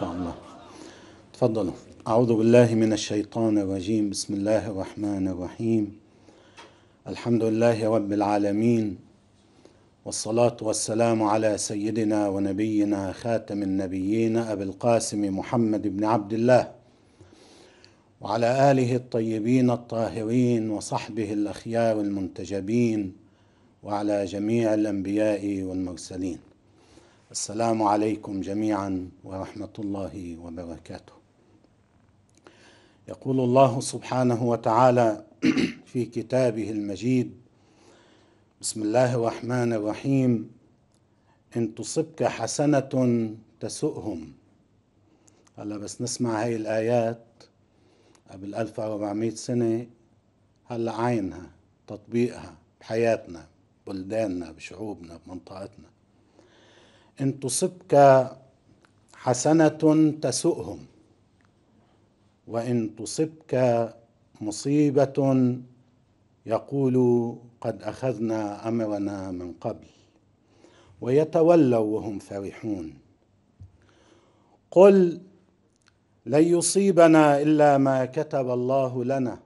شاء الله تفضلوا أعوذ بالله من الشيطان الرجيم بسم الله الرحمن الرحيم الحمد لله رب العالمين والصلاة والسلام على سيدنا ونبينا خاتم النبيين أبي القاسم محمد بن عبد الله وعلى آله الطيبين الطاهرين وصحبه الأخيار المنتجبين وعلى جميع الأنبياء والمرسلين السلام عليكم جميعا ورحمه الله وبركاته يقول الله سبحانه وتعالى في كتابه المجيد بسم الله الرحمن الرحيم ان تصبك حسنه تسؤهم هلا بس نسمع هاي الايات قبل 1400 سنه هلا عينها تطبيقها بحياتنا بلداننا بشعوبنا بمنطقتنا إن تصبك حسنة تسؤهم وإن تصبك مصيبة يقولوا قد أخذنا أمرنا من قبل ويتولوا وهم فرحون قل لن يصيبنا إلا ما كتب الله لنا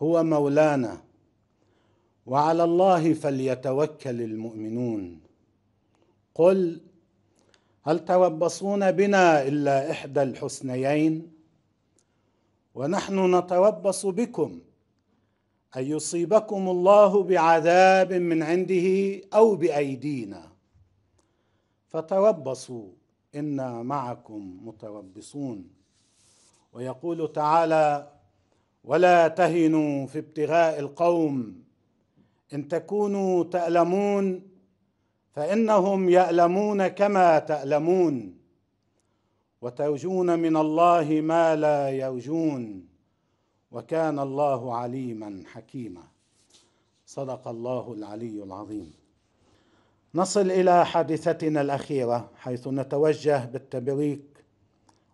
هو مولانا وعلى الله فليتوكل المؤمنون قل هل تربصون بنا الا احدى الحسنيين ونحن نتربص بكم ان يصيبكم الله بعذاب من عنده او بايدينا فتربصوا انا معكم متربصون ويقول تعالى ولا تهنوا في ابتغاء القوم ان تكونوا تالمون فانهم يالمون كما تالمون وترجون من الله ما لا يرجون وكان الله عليما حكيما صدق الله العلي العظيم نصل الى حادثتنا الاخيره حيث نتوجه بالتبريك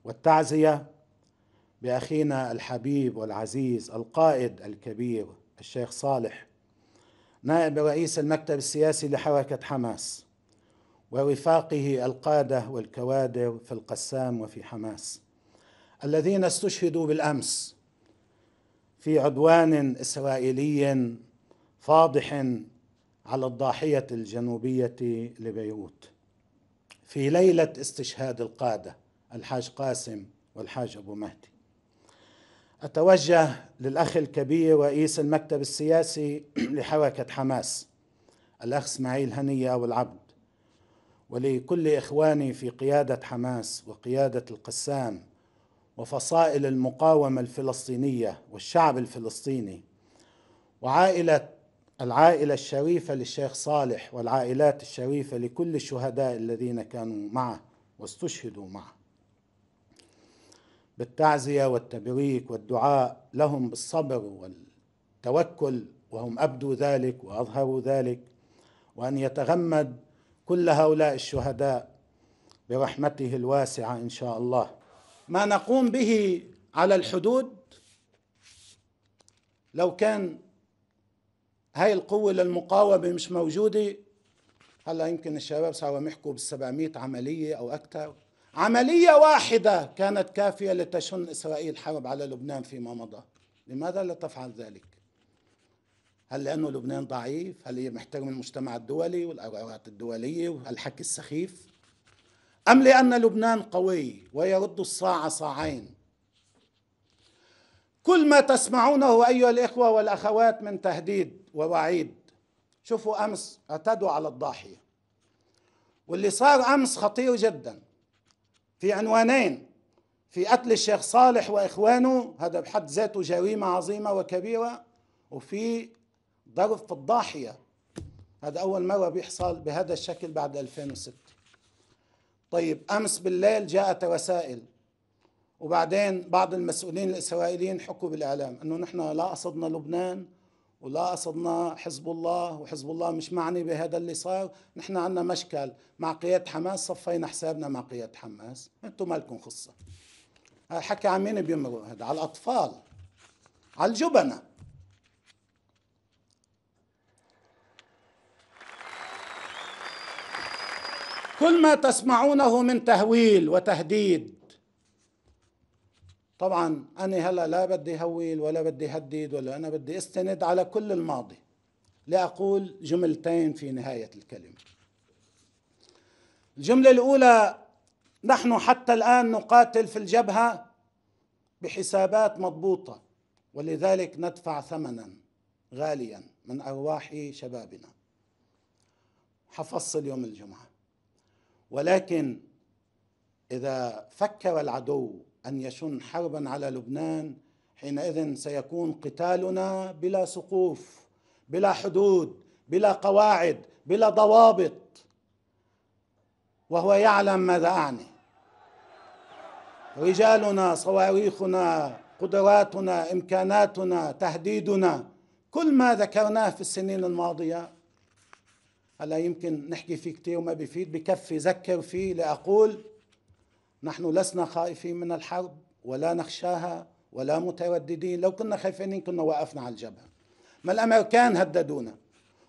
والتعزيه باخينا الحبيب والعزيز القائد الكبير الشيخ صالح نائب رئيس المكتب السياسي لحركة حماس ورفاقه القادة والكوادر في القسام وفي حماس الذين استشهدوا بالأمس في عدوان إسرائيلي فاضح على الضاحية الجنوبية لبيروت في ليلة استشهاد القادة الحاج قاسم والحاج أبو مهدي أتوجه للأخ الكبير رئيس المكتب السياسي لحركة حماس الأخ اسماعيل هنية أبو العبد ولكل إخواني في قيادة حماس وقيادة القسام وفصائل المقاومة الفلسطينية والشعب الفلسطيني وعائلة العائلة الشريفة للشيخ صالح والعائلات الشريفة لكل الشهداء الذين كانوا معه واستشهدوا معه بالتعزية والتبريك والدعاء لهم بالصبر والتوكل وهم أبدوا ذلك وأظهروا ذلك وأن يتغمد كل هؤلاء الشهداء برحمته الواسعة إن شاء الله ما نقوم به على الحدود لو كان هاي القوة للمقاومة مش موجودة هلا يمكن الشباب صاروا يحكوا بال700 عملية أو أكثر عملية واحدة كانت كافية لتشن إسرائيل حرب على لبنان فيما مضى لماذا لا تفعل ذلك؟ هل لأنه لبنان ضعيف؟ هل هي محترم المجتمع الدولي والقرارات الدولية والحكي السخيف؟ أم لأن لبنان قوي ويرد الصاع صاعين؟ كل ما تسمعونه أيها الإخوة والأخوات من تهديد ووعيد شوفوا أمس اعتدوا على الضاحية واللي صار أمس خطير جداً في عنوانين في قتل الشيخ صالح واخوانه هذا بحد ذاته جريمه عظيمه وكبيره وفي ضرب الضاحيه هذا اول مره بيحصل بهذا الشكل بعد 2006 طيب امس بالليل جاءت رسائل وبعدين بعض المسؤولين الاسرائيليين حكوا بالاعلام انه نحن لا قصدنا لبنان ولا قصدنا حزب الله وحزب الله مش معني بهذا اللي صار نحن عندنا مشكل مع قيادة حماس صفينا حسابنا مع قيادة حماس انتم مالكم خصة حكي عن مين بيمروا هذا على الأطفال على الجبنة كل ما تسمعونه من تهويل وتهديد طبعا أنا هلا لا بدي هويل ولا بدي هدد ولا أنا بدي استند على كل الماضي لأقول جملتين في نهاية الكلمة الجملة الأولى نحن حتى الآن نقاتل في الجبهة بحسابات مضبوطة ولذلك ندفع ثمنا غاليا من أرواح شبابنا حفصل يوم الجمعة ولكن إذا فكر العدو أن يشن حربا على لبنان حينئذ سيكون قتالنا بلا سقوف بلا حدود بلا قواعد بلا ضوابط وهو يعلم ماذا أعني رجالنا صواريخنا قدراتنا إمكاناتنا تهديدنا كل ما ذكرناه في السنين الماضية هلا يمكن نحكي فيه كثير وما بيفيد بكفي ذكر فيه لأقول نحن لسنا خائفين من الحرب ولا نخشاها ولا مترددين لو كنا خايفين كنا وقفنا على الجبهة ما الأمريكان هددونا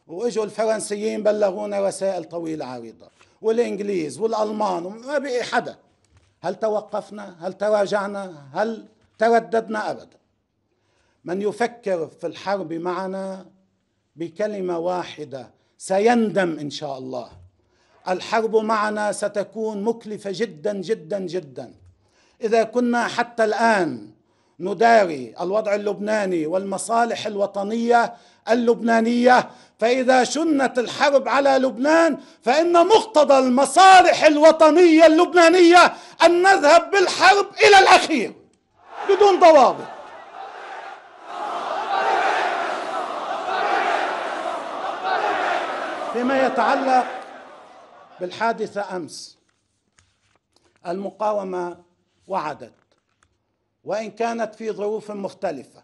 وإجوا الفرنسيين بلغونا رسائل طويلة عريضة والإنجليز والألمان وما بقي حدا هل توقفنا هل تراجعنا هل ترددنا أبدا من يفكر في الحرب معنا بكلمة واحدة سيندم إن شاء الله الحرب معنا ستكون مكلفه جدا جدا جدا اذا كنا حتى الان نداري الوضع اللبناني والمصالح الوطنيه اللبنانيه فاذا شنت الحرب على لبنان فان مقتضى المصالح الوطنيه اللبنانيه ان نذهب بالحرب الى الاخير بدون ضوابط فيما يتعلق بالحادثة أمس المقاومة وعدت وإن كانت في ظروف مختلفة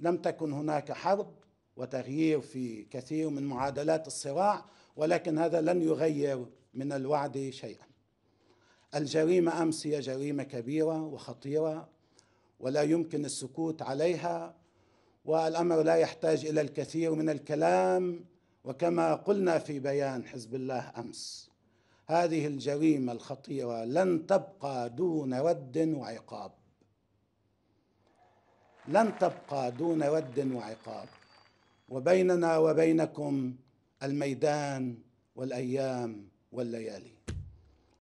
لم تكن هناك حرب وتغيير في كثير من معادلات الصراع ولكن هذا لن يغير من الوعد شيئا الجريمة أمس هي جريمة كبيرة وخطيرة ولا يمكن السكوت عليها والأمر لا يحتاج إلى الكثير من الكلام وكما قلنا في بيان حزب الله أمس هذه الجريمه الخطيره لن تبقى دون رد وعقاب لن تبقى دون رد وعقاب وبيننا وبينكم الميدان والايام والليالي